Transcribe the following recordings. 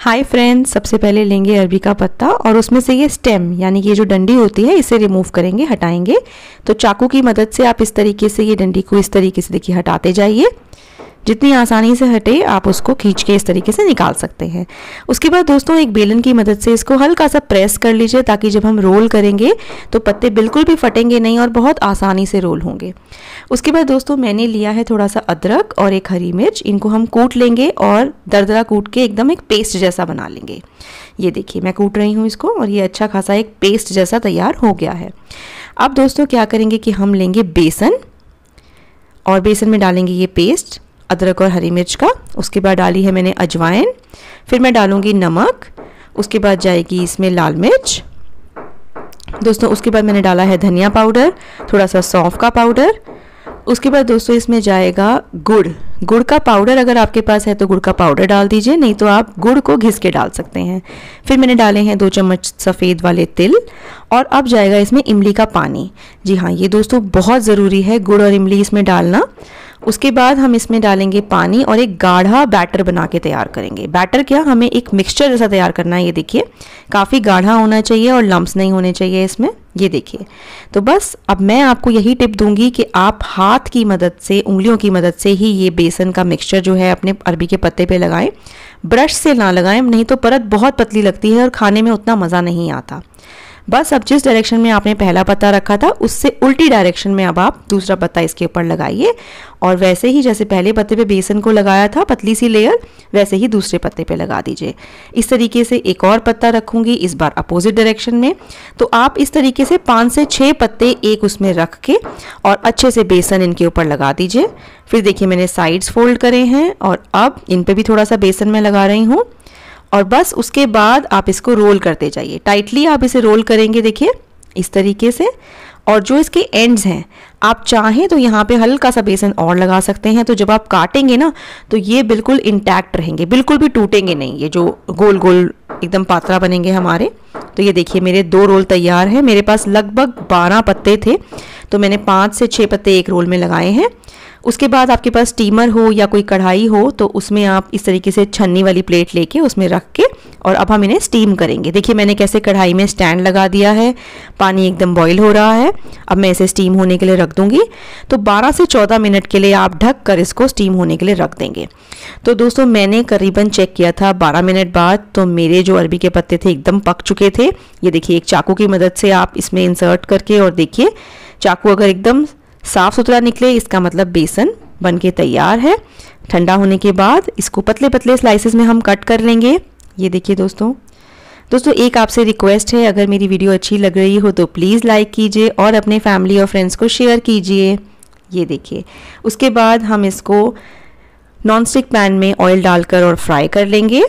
hi friends सबसे पहले लेंगे अरबी का पत्ता और उसमें से ये स्टेम यानी कि ये जो डंडी होती है इसे रिमूव करेंगे हटाएंगे तो चाकू की मदद से आप इस तरीके से ये डंडी को इस तरीके से देखिए हटाते जाइए जितनी आसानी से हटे आप उसको खींच के इस तरीके से निकाल सकते हैं उसके बाद दोस्तों एक बेलन की मदद से इसको हल्का सा प्रेस कर लीजिए ताकि जब हम रोल करेंगे तो पत्ते बिल्कुल भी फटेंगे नहीं और बहुत आसानी से रोल होंगे उसके बाद दोस्तों मैंने लिया है थोड़ा सा अदरक और एक हरी मिर्च इनको हम कूट लेंगे और दरदरा कूट के एकदम एक पेस्ट जैसा बना लेंगे ये देखिए मैं कूट रही हूँ इसको और ये अच्छा खासा एक पेस्ट जैसा तैयार हो गया है अब दोस्तों क्या करेंगे कि हम लेंगे बेसन और बेसन में डालेंगे ये पेस्ट अदरक और हरी मिर्च का उसके बाद डाली है मैंने अजवाइन फिर मैं डालूंगी नमक उसके बाद जाएगी इसमें लाल मिर्च दोस्तों उसके बाद मैंने डाला है धनिया पाउडर थोड़ा सा सौंफ का पाउडर उसके बाद दोस्तों इसमें जाएगा गुड़ गुड़ का पाउडर अगर आपके पास है तो गुड़ का पाउडर डाल दीजिए नहीं तो आप गुड़ को घिस के डाल सकते हैं फिर मैंने डाले हैं दो चम्मच सफ़ेद वाले तिल और अब जाएगा इसमें इमली का पानी जी हाँ ये दोस्तों बहुत ज़रूरी है गुड़ और इमली इसमें डालना उसके बाद हम इसमें डालेंगे पानी और एक गाढ़ा बैटर बना के तैयार करेंगे बैटर क्या हमें एक मिक्सचर जैसा तैयार करना है ये देखिए काफ़ी गाढ़ा होना चाहिए और लम्ब नहीं होने चाहिए इसमें ये देखिए तो बस अब मैं आपको यही टिप दूंगी कि आप हाथ की मदद से उंगलियों की मदद से ही ये बेसन का मिक्सचर जो है अपने अरबी के पत्ते पे लगाएं ब्रश से ना लगाएं नहीं तो परत बहुत पतली लगती है और खाने में उतना मज़ा नहीं आता बस अब जिस डायरेक्शन में आपने पहला पत्ता रखा था उससे उल्टी डायरेक्शन में अब आप दूसरा पत्ता इसके ऊपर लगाइए और वैसे ही जैसे पहले पत्ते पे बेसन को लगाया था पतली सी लेयर वैसे ही दूसरे पत्ते पे लगा दीजिए इस तरीके से एक और पत्ता रखूंगी इस बार अपोजिट डायरेक्शन में तो आप इस तरीके से पाँच से छः पत्ते एक उसमें रख के और अच्छे से बेसन इनके ऊपर लगा दीजिए फिर देखिए मैंने साइड्स फोल्ड करे हैं और अब इन पर भी थोड़ा सा बेसन मैं लगा रही हूँ और बस उसके बाद आप इसको रोल करते जाइए टाइटली आप इसे रोल करेंगे देखिए इस तरीके से और जो इसके एंड्स हैं आप चाहें तो यहाँ पे हल्का सा बेसन और लगा सकते हैं तो जब आप काटेंगे ना तो ये बिल्कुल इंटैक्ट रहेंगे बिल्कुल भी टूटेंगे नहीं ये जो गोल गोल एकदम पात्रा बनेंगे हमारे तो ये देखिए मेरे दो रोल तैयार हैं मेरे पास लगभग बारह पत्ते थे तो मैंने पाँच से छः पत्ते एक रोल में लगाए हैं उसके बाद आपके पास स्टीमर हो या कोई कढ़ाई हो तो उसमें आप इस तरीके से छन्नी वाली प्लेट लेके उसमें रख के और अब हम इन्हें स्टीम करेंगे देखिए मैंने कैसे कढ़ाई में स्टैंड लगा दिया है पानी एकदम बॉईल हो रहा है अब मैं इसे स्टीम होने के लिए रख दूंगी तो 12 से 14 मिनट के लिए आप ढक कर इसको स्टीम होने के लिए रख देंगे तो दोस्तों मैंने करीबन चेक किया था बारह मिनट बाद तो मेरे जो अरबी के पत्ते थे एकदम पक चुके थे ये देखिए एक चाकू की मदद से आप इसमें इंसर्ट करके और देखिए चाकू अगर एकदम साफ़ सुथरा निकले इसका मतलब बेसन बन के तैयार है ठंडा होने के बाद इसको पतले पतले स्लाइसेस में हम कट कर लेंगे ये देखिए दोस्तों दोस्तों एक आपसे रिक्वेस्ट है अगर मेरी वीडियो अच्छी लग रही हो तो प्लीज़ लाइक कीजिए और अपने फैमिली और फ्रेंड्स को शेयर कीजिए ये देखिए उसके बाद हम इसको नॉन स्टिक पैन में ऑयल डालकर और फ्राई कर लेंगे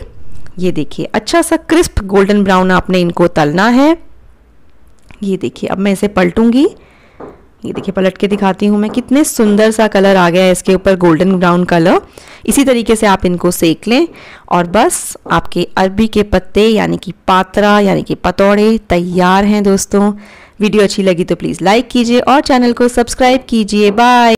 ये देखिए अच्छा सा क्रिस्प गोल्डन ब्राउन आपने इनको तलना है ये देखिए अब मैं इसे पलटूंगी ये देखिए पलट के दिखाती हूँ मैं कितने सुंदर सा कलर आ गया है इसके ऊपर गोल्डन ब्राउन कलर इसी तरीके से आप इनको सेक लें और बस आपके अरबी के पत्ते यानी कि पात्रा यानी कि पतौड़े तैयार हैं दोस्तों वीडियो अच्छी लगी तो प्लीज़ लाइक कीजिए और चैनल को सब्सक्राइब कीजिए बाय